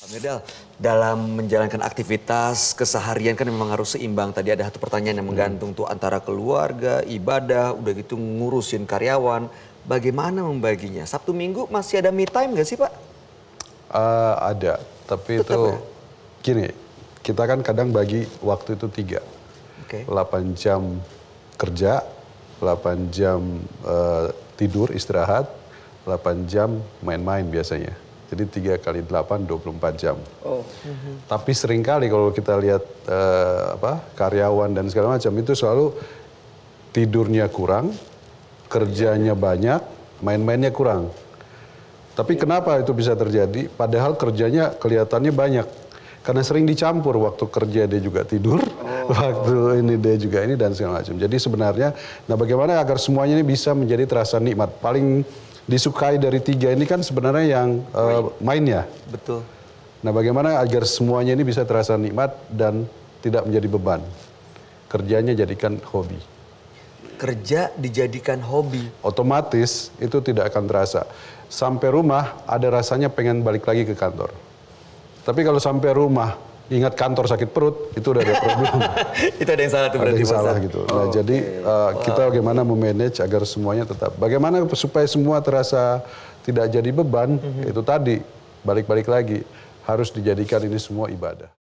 Pak Mirdal, dalam menjalankan aktivitas keseharian kan memang harus seimbang. Tadi ada satu pertanyaan yang hmm. menggantung tuh antara keluarga, ibadah, udah gitu ngurusin karyawan. Bagaimana membaginya? Sabtu Minggu masih ada me time gak sih Pak? Uh, ada, tapi Tetap itu ya? gini, kita kan kadang bagi waktu itu tiga. Okay. 8 jam kerja, 8 jam uh, tidur, istirahat, 8 jam main-main biasanya. Jadi tiga kali delapan 24 jam. Oh. Mm -hmm. Tapi seringkali kalau kita lihat uh, apa karyawan dan segala macam itu selalu tidurnya kurang, kerjanya banyak, main-mainnya kurang. Tapi kenapa itu bisa terjadi? Padahal kerjanya kelihatannya banyak. Karena sering dicampur waktu kerja dia juga tidur, oh. waktu ini dia juga ini dan segala macam. Jadi sebenarnya, nah bagaimana agar semuanya ini bisa menjadi terasa nikmat? Paling disukai dari tiga ini kan sebenarnya yang uh, main ya. Betul. Nah bagaimana agar semuanya ini bisa terasa nikmat dan tidak menjadi beban? Kerjanya jadikan hobi. Kerja dijadikan hobi. Otomatis itu tidak akan terasa. Sampai rumah ada rasanya pengen balik lagi ke kantor. Tapi kalau sampai rumah ingat kantor sakit perut itu udah ada problem. itu ada yang salah tuh berarti. Ada yang salah gitu. Nah, oh, nah, okay. jadi uh, eh, wow. kita bagaimana memanage agar semuanya tetap bagaimana supaya semua terasa tidak jadi beban mm -hmm. itu tadi balik-balik lagi harus dijadikan ini semua ibadah.